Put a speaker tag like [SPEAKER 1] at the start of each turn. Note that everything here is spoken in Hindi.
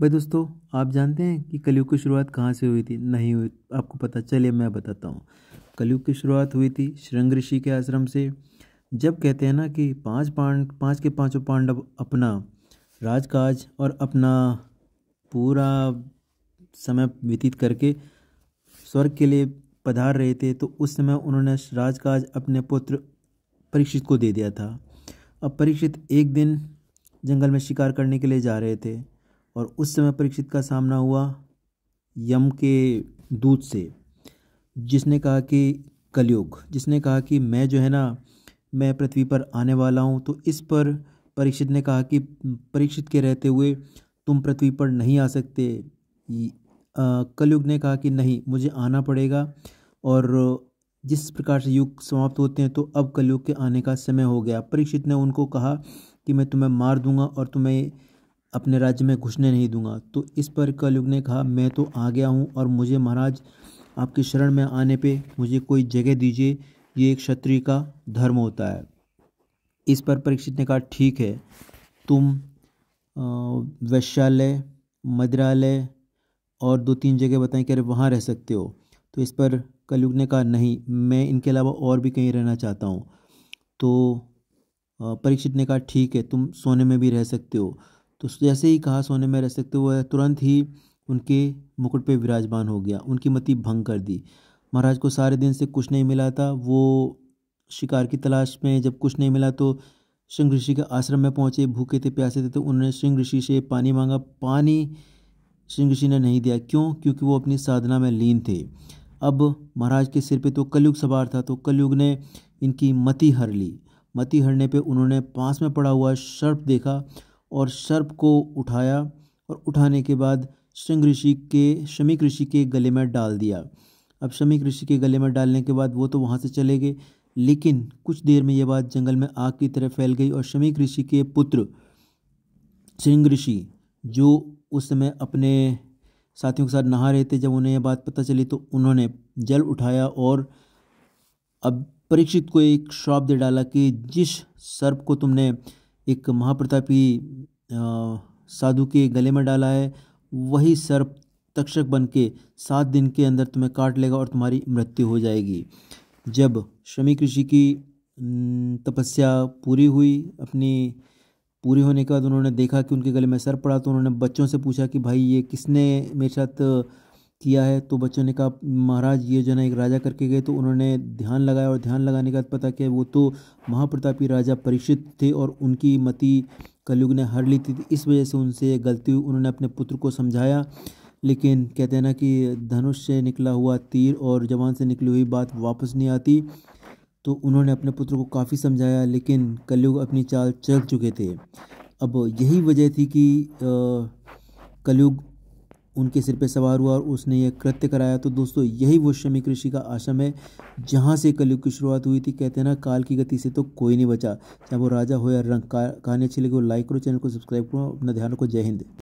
[SPEAKER 1] भाई दोस्तों आप जानते हैं कि कलयुग की शुरुआत कहाँ से हुई थी नहीं हुई आपको पता चलिए मैं बताता हूँ कलयुग की शुरुआत हुई थी श्रृंग ऋषि के आश्रम से जब कहते हैं ना कि पांच पांड पांच के पांचों पांडव अपना राजकाज और अपना पूरा समय व्यतीत करके स्वर्ग के लिए पधार रहे थे तो उस समय उन्होंने राजकाज अपने पुत्र परीक्षित को दे दिया था अब परीक्षित एक दिन जंगल में शिकार करने के लिए जा रहे थे और उस समय परीक्षित का सामना हुआ यम के दूत से जिसने कहा कि कलयुग जिसने कहा कि मैं जो है ना मैं पृथ्वी पर आने वाला हूँ तो इस पर परीक्षित ने कहा कि परीक्षित के रहते हुए तुम पृथ्वी पर नहीं आ सकते कलयुग ने कहा कि नहीं मुझे आना पड़ेगा और जिस प्रकार से युग समाप्त होते हैं तो अब कलयुग के आने का समय हो गया परीक्षित ने उनको कहा कि मैं तुम्हें मार दूंगा और तुम्हें अपने राज्य में घुसने नहीं दूंगा तो इस पर कलयुग ने कहा मैं तो आ गया हूँ और मुझे महाराज आपकी शरण में आने पे मुझे कोई जगह दीजिए ये एक क्षत्रिय का धर्म होता है इस पर परीक्षित ने कहा ठीक है तुम वैश्यालय मद्रालय और दो तीन जगह बताएं कि अरे वहाँ रह सकते हो तो इस पर कलयुग ने कहा नहीं मैं इनके अलावा और भी कहीं रहना चाहता हूँ तो परीक्षित ने कहा ठीक है तुम सोने में भी रह सकते हो तो जैसे ही कहा सोने में रह सकते हुए तुरंत ही उनके मुकुट पे विराजमान हो गया उनकी मति भंग कर दी महाराज को सारे दिन से कुछ नहीं मिला था वो शिकार की तलाश में जब कुछ नहीं मिला तो सिंह ऋषि के आश्रम में पहुँचे भूखे थे प्यासे थे तो उन्होंने सिंह ऋषि से पानी मांगा पानी सिंह ऋषि ने नहीं दिया क्यों क्योंकि वो अपनी साधना में लीन थे अब महाराज के सिर पे तो कलयुग सवार था तो कलयुग ने इनकी मति हर ली मति हरने पे उन्होंने पास में पड़ा हुआ सर्प देखा और सर्प को उठाया और उठाने के बाद श्रृंग ऋषि के शमिक ऋषि के गले में डाल दिया अब शमिक ऋषि के गले में डालने के बाद वो तो वहाँ से चले गए लेकिन कुछ देर में ये बात जंगल में आग की तरह फैल गई और शमिक ऋषि के पुत्र श्रृंग ऋषि जो उस समय अपने साथियों के साथ नहा रहे थे जब उन्हें यह बात पता चली तो उन्होंने जल उठाया और अब परीक्षित को एक श्राप दे डाला कि जिस सर्प को तुमने एक महाप्रतापी साधु के गले में डाला है वही सर्प तक्षक बन के सात दिन के अंदर तुम्हें काट लेगा और तुम्हारी मृत्यु हो जाएगी जब श्रमिक ऋषि की तपस्या पूरी हुई अपनी पूरी होने के बाद उन्होंने देखा कि उनके गले में सर पड़ा तो उन्होंने बच्चों से पूछा कि भाई ये किसने मेरे साथ किया है तो बच्चों ने कहा महाराज ये जो एक राजा करके गए तो उन्होंने ध्यान लगाया और ध्यान लगाने का पता क्या वो तो महाप्रतापी राजा परीक्षित थे और उनकी मति कलयुग ने हर ली थी तो इस वजह से उनसे गलती हुई उन्होंने अपने पुत्र को समझाया लेकिन कहते हैं ना कि धनुष से निकला हुआ तीर और जवान से निकली हुई बात वापस नहीं आती तो उन्होंने अपने पुत्र को काफ़ी समझाया लेकिन कलयुग अपनी चाल चल चुके थे अब यही वजह थी कि कलयुग उनके सिर पे सवार हुआ और उसने यह कृत्य कराया तो दोस्तों यही वो श्रमिक ऋषि का आश्रम है जहाँ से कलयुग की शुरुआत हुई थी कहते हैं ना काल की गति से तो कोई नहीं बचा चाहे वो राजा हो या रंग कहानी अच्छी लगी वो लाइक करो चैनल को सब्सक्राइब करो अपना ध्यान रखो जय हिंद